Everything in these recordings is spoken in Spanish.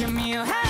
give me a hand.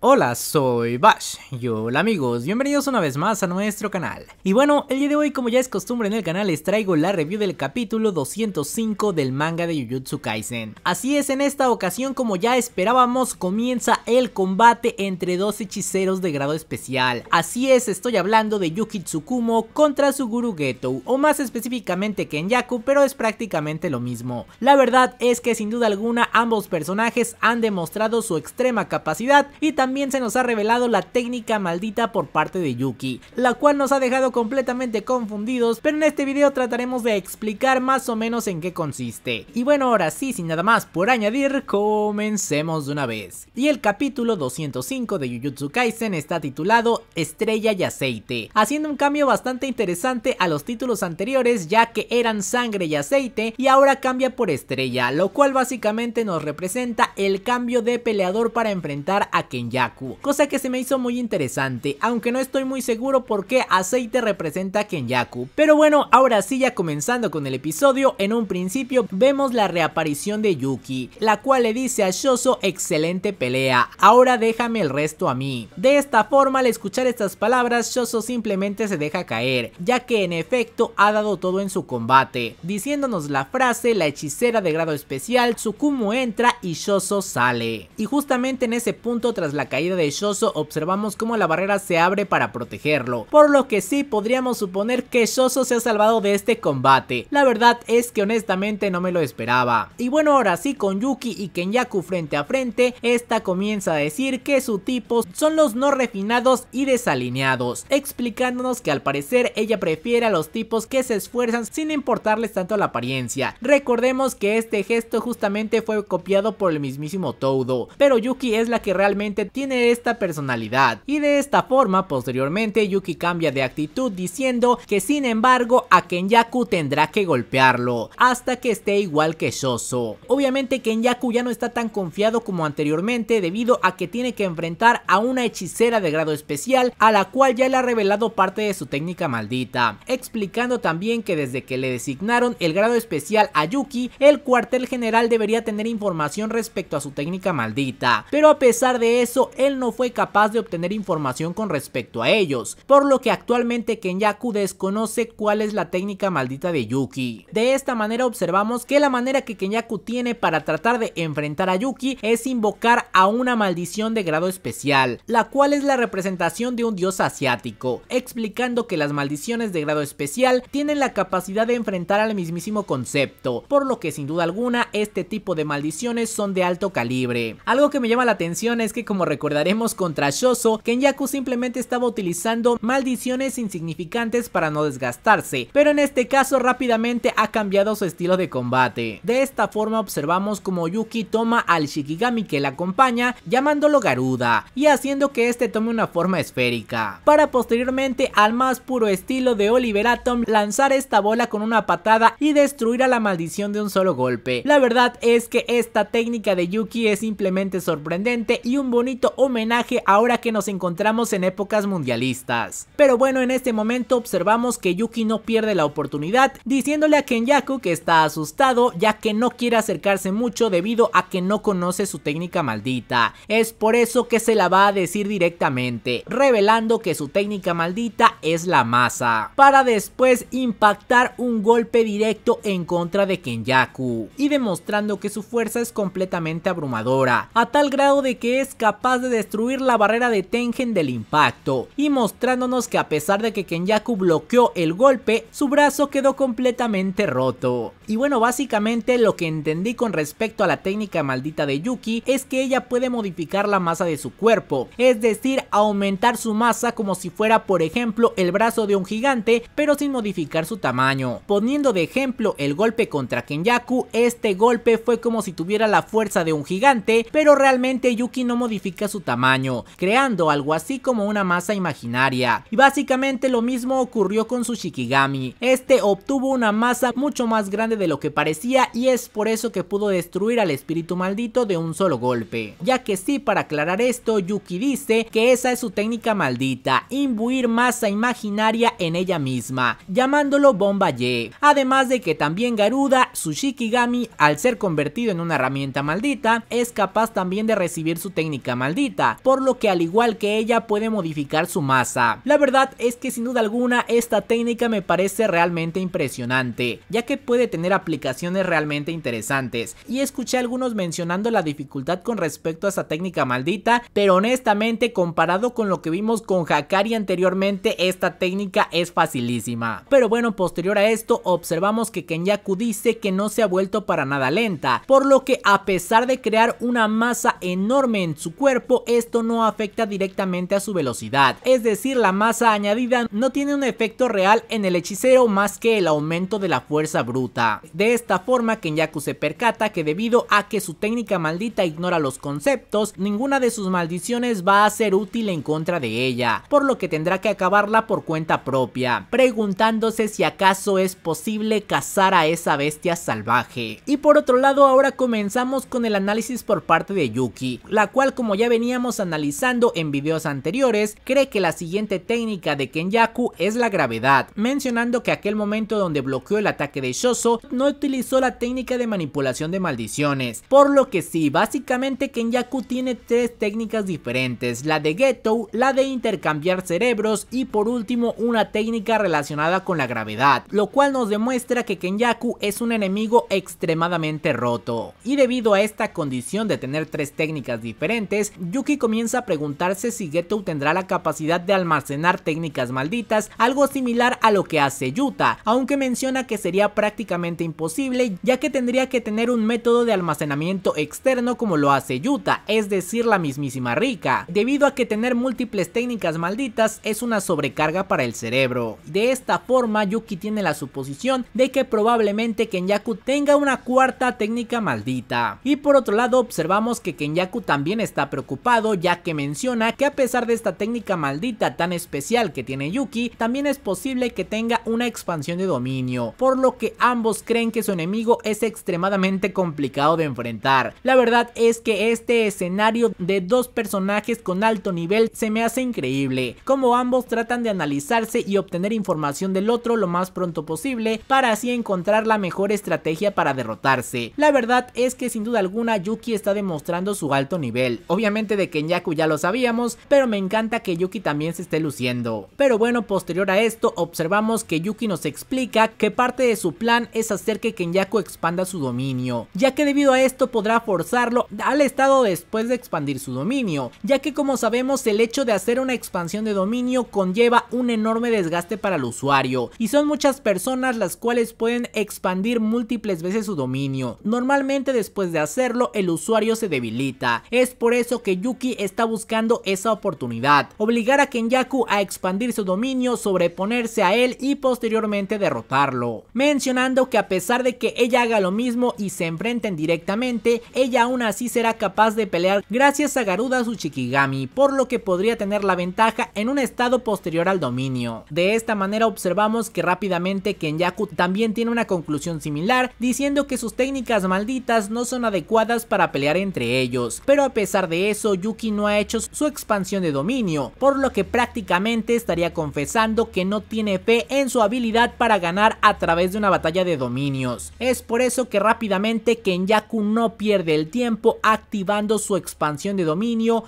Hola, soy Bash y hola amigos, bienvenidos una vez más a nuestro canal. Y bueno, el día de hoy como ya es costumbre en el canal les traigo la review del capítulo 205 del manga de Jujutsu Kaisen. Así es, en esta ocasión como ya esperábamos comienza el combate entre dos hechiceros de grado especial. Así es, estoy hablando de Yukitsukumo Tsukumo contra Suguru Geto, o más específicamente Kenyaku, pero es prácticamente lo mismo. La verdad es que sin duda alguna ambos personajes han demostrado su extrema capacidad y también también se nos ha revelado la técnica maldita por parte de Yuki, la cual nos ha dejado completamente confundidos, pero en este video trataremos de explicar más o menos en qué consiste. Y bueno, ahora sí, sin nada más por añadir, comencemos de una vez. Y el capítulo 205 de Jujutsu Kaisen está titulado Estrella y Aceite, haciendo un cambio bastante interesante a los títulos anteriores ya que eran Sangre y Aceite y ahora cambia por Estrella, lo cual básicamente nos representa el cambio de peleador para enfrentar a Kenya cosa que se me hizo muy interesante, aunque no estoy muy seguro por qué aceite representa a Kenyaku. Pero bueno, ahora sí ya comenzando con el episodio, en un principio vemos la reaparición de Yuki, la cual le dice a Shoso excelente pelea, ahora déjame el resto a mí. De esta forma al escuchar estas palabras Shoso simplemente se deja caer, ya que en efecto ha dado todo en su combate, diciéndonos la frase la hechicera de grado especial Tsukumu entra y Shoso sale. Y justamente en ese punto tras la caída de Shoso observamos cómo la barrera se abre para protegerlo, por lo que sí podríamos suponer que Shoso se ha salvado de este combate, la verdad es que honestamente no me lo esperaba. Y bueno ahora sí con Yuki y Kenyaku frente a frente, esta comienza a decir que su tipo son los no refinados y desalineados, explicándonos que al parecer ella prefiere a los tipos que se esfuerzan sin importarles tanto la apariencia. Recordemos que este gesto justamente fue copiado por el mismísimo Todo pero Yuki es la que realmente tiene esta personalidad. Y de esta forma, posteriormente, Yuki cambia de actitud diciendo que sin embargo a Kenyaku tendrá que golpearlo, hasta que esté igual que Shoso. Obviamente Kenyaku ya no está tan confiado como anteriormente debido a que tiene que enfrentar a una hechicera de grado especial a la cual ya le ha revelado parte de su técnica maldita, explicando también que desde que le designaron el grado especial a Yuki, el cuartel general debería tener información respecto a su técnica maldita, pero a pesar de eso él no fue capaz de obtener información con respecto a ellos, por lo que actualmente Kenyaku desconoce cuál es la técnica maldita de Yuki. De esta manera observamos que la manera que Kenyaku tiene para tratar de enfrentar a Yuki es invocar a una maldición de grado especial, la cual es la representación de un dios asiático, explicando que las maldiciones de grado especial tienen la capacidad de enfrentar al mismísimo concepto, por lo que sin duda alguna este tipo de maldiciones son de alto calibre. Algo que me llama la atención es que como recordaremos contra Shoso, Yaku simplemente estaba utilizando maldiciones insignificantes para no desgastarse, pero en este caso rápidamente ha cambiado su estilo de combate. De esta forma observamos como Yuki toma al Shikigami que la acompaña llamándolo Garuda y haciendo que este tome una forma esférica, para posteriormente al más puro estilo de Oliver Atom lanzar esta bola con una patada y destruir a la maldición de un solo golpe. La verdad es que esta técnica de Yuki es simplemente sorprendente y un bonito homenaje ahora que nos encontramos en épocas mundialistas. Pero bueno, en este momento observamos que Yuki no pierde la oportunidad diciéndole a Kenyaku que está asustado ya que no quiere acercarse mucho debido a que no conoce su técnica maldita. Es por eso que se la va a decir directamente, revelando que su técnica maldita es la masa, para después impactar un golpe directo en contra de Kenyaku y demostrando que su fuerza es completamente abrumadora, a tal grado de que es capaz de destruir la barrera de Tengen del impacto y mostrándonos que a pesar de que Kenyaku bloqueó el golpe, su brazo quedó completamente roto. Y bueno, básicamente lo que entendí con respecto a la técnica maldita de Yuki es que ella puede modificar la masa de su cuerpo, es decir, aumentar su masa como si fuera por ejemplo el brazo de un gigante, pero sin modificar su tamaño. Poniendo de ejemplo el golpe contra Kenyaku, este golpe fue como si tuviera la fuerza de un gigante, pero realmente Yuki no modifica su tamaño, creando algo así como una masa imaginaria. Y básicamente lo mismo ocurrió con su Shikigami, este obtuvo una masa mucho más grande de lo que parecía y es por eso que pudo destruir al espíritu maldito de un solo golpe. Ya que sí, para aclarar esto, Yuki dice que esa es su técnica maldita, imbuir masa imaginaria en ella misma, llamándolo Bomba Y. Además de que también Garuda, su Shikigami, al ser convertido en una herramienta maldita, es capaz también de recibir su técnica maldita, por lo que al igual que ella puede modificar su masa. La verdad es que sin duda alguna esta técnica me parece realmente impresionante, ya que puede tener aplicaciones realmente interesantes. Y escuché algunos mencionando la dificultad con respecto a esa técnica maldita, pero honestamente comparado con lo que vimos con Hakari anteriormente, esta técnica es facilísima. Pero bueno, posterior a esto observamos que Kenyaku dice que no se ha vuelto para nada lenta, por lo que a pesar de crear una masa enorme en su cuerpo, esto no afecta directamente a su velocidad, es decir, la masa añadida no tiene un efecto real en el hechicero más que el aumento de la fuerza bruta. De esta forma, Kenyaku se percata que debido a que su técnica maldita ignora los conceptos, ninguna de sus maldiciones va a ser útil en contra de ella, por lo que tendrá que acabarla por cuenta propia, preguntándose si acaso es posible cazar a esa bestia salvaje. Y por otro lado, ahora comenzamos con el análisis por parte de Yuki, la cual como ya veníamos analizando en videos anteriores, cree que la siguiente técnica de Kenyaku es la gravedad, mencionando que aquel momento donde bloqueó el ataque de Shoso no utilizó la técnica de manipulación de maldiciones, por lo que sí, básicamente Kenyaku tiene tres técnicas diferentes, la de Ghetto, la de intercambiar cerebros y por último una técnica relacionada con la gravedad, lo cual nos demuestra que Kenyaku es un enemigo extremadamente roto. Y debido a esta condición de tener tres técnicas diferentes, Yuki comienza a preguntarse si Geto tendrá la capacidad de almacenar técnicas malditas, algo similar a lo que hace Yuta, aunque menciona que sería prácticamente imposible ya que tendría que tener un método de almacenamiento externo como lo hace Yuta, es decir la mismísima Rika, debido a que tener múltiples técnicas malditas es una sobrecarga para el cerebro. De esta forma Yuki tiene la suposición de que probablemente Kenyaku tenga una cuarta técnica maldita. Y por otro lado observamos que Kenyaku también está preocupado ya que menciona que a pesar de esta técnica maldita tan especial que tiene Yuki, también es posible que tenga una expansión de dominio, por lo que ambos creen que su enemigo es extremadamente complicado de enfrentar. La verdad es que este escenario de dos personajes con alto nivel se me hace increíble, como ambos tratan de analizarse y obtener información del otro lo más pronto posible para así encontrar la mejor estrategia para derrotarse. La verdad es que sin duda alguna Yuki está demostrando su alto nivel, obviamente de Kenyaku ya lo sabíamos, pero me encanta que Yuki también se esté luciendo. Pero bueno, posterior a esto observamos que Yuki nos explica que parte de su plan es hacer que Kenyaku expanda su dominio, ya que debido a esto podrá forzarlo al estado después de expandir su dominio, ya que como sabemos el hecho de hacer una expansión de dominio conlleva un enorme desgaste para el usuario, y son muchas personas las cuales pueden expandir múltiples veces su dominio. Normalmente después de hacerlo el usuario se debilita, es por eso que Yuki está buscando esa oportunidad, obligar a Kenyaku a expandir su dominio, sobreponerse a él y posteriormente derrotarlo. Mencionando que a pesar de que ella haga lo mismo y se enfrenten directamente, ella aún así será capaz de pelear gracias a Garuda su Shikigami, por lo que podría tener la ventaja en un estado posterior al dominio. De esta manera observamos que rápidamente Kenyaku también tiene una conclusión similar, diciendo que sus técnicas malditas no son adecuadas para pelear entre ellos, pero a pesar de eso Yuki no ha hecho su expansión de dominio, por lo que prácticamente estaría confesando que no tiene fe en su habilidad para ganar a través de una batalla de dominio dominios. Es por eso que rápidamente Kenyaku no pierde el tiempo activando su expansión de dominio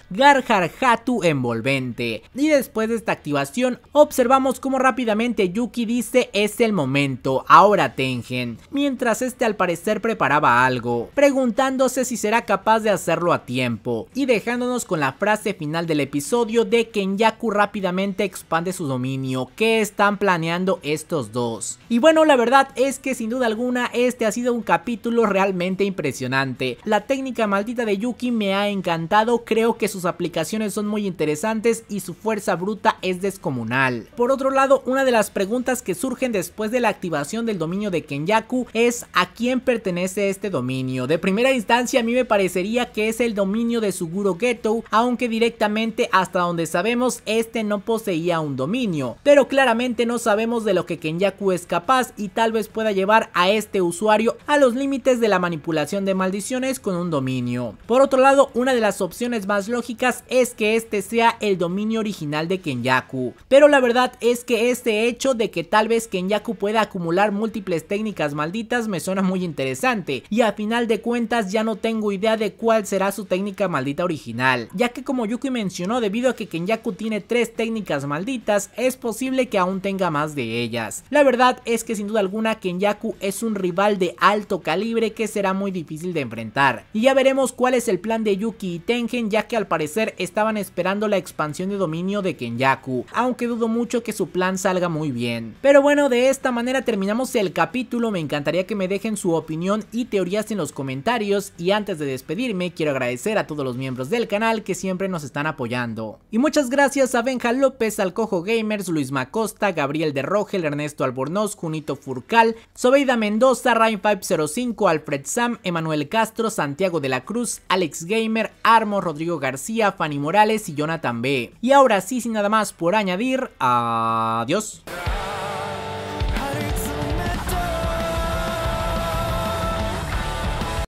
Hatu envolvente. Y después de esta activación observamos cómo rápidamente Yuki dice es el momento, ahora Tengen, mientras este al parecer preparaba algo, preguntándose si será capaz de hacerlo a tiempo y dejándonos con la frase final del episodio de Kenyaku rápidamente expande su dominio, ¿qué están planeando estos dos? Y bueno la verdad es que sin duda alguna este ha sido un capítulo realmente impresionante. La técnica maldita de Yuki me ha encantado, creo que sus aplicaciones son muy interesantes y su fuerza bruta es descomunal. Por otro lado, una de las preguntas que surgen después de la activación del dominio de Kenyaku es a quién pertenece este dominio. De primera instancia a mí me parecería que es el dominio de Suguro Geto, aunque directamente hasta donde sabemos este no poseía un dominio. Pero claramente no sabemos de lo que Kenyaku es capaz y tal vez pueda llevar a este usuario a los límites de la manipulación de maldiciones con un dominio. Por otro lado, una de las opciones más lógicas es que este sea el dominio original de Kenyaku, pero la verdad es que este hecho de que tal vez Kenyaku pueda acumular múltiples técnicas malditas me suena muy interesante y a final de cuentas ya no tengo idea de cuál será su técnica maldita original, ya que como Yuki mencionó debido a que Kenyaku tiene tres técnicas malditas es posible que aún tenga más de ellas. La verdad es que sin duda alguna Kenyaku es un rival de alto calibre que será muy difícil de enfrentar. Y ya veremos cuál es el plan de Yuki y Tengen ya que al parecer estaban esperando la expansión de dominio de Kenyaku, aunque dudo mucho que su plan salga muy bien. Pero bueno, de esta manera terminamos el capítulo, me encantaría que me dejen su opinión y teorías en los comentarios y antes de despedirme quiero agradecer a todos los miembros del canal que siempre nos están apoyando. Y muchas gracias a Benja López, Cojo Gamers, Luis Macosta, Gabriel de Rogel, Ernesto Albornoz, Junito Furcal, Sobeida Mendoza, Ryan505, Alfred Sam, Emanuel Castro, Santiago de la Cruz, Alex Gamer, Armo, Rodrigo García, Fanny Morales y Jonathan B. Y ahora sí, sin nada más por añadir, adiós.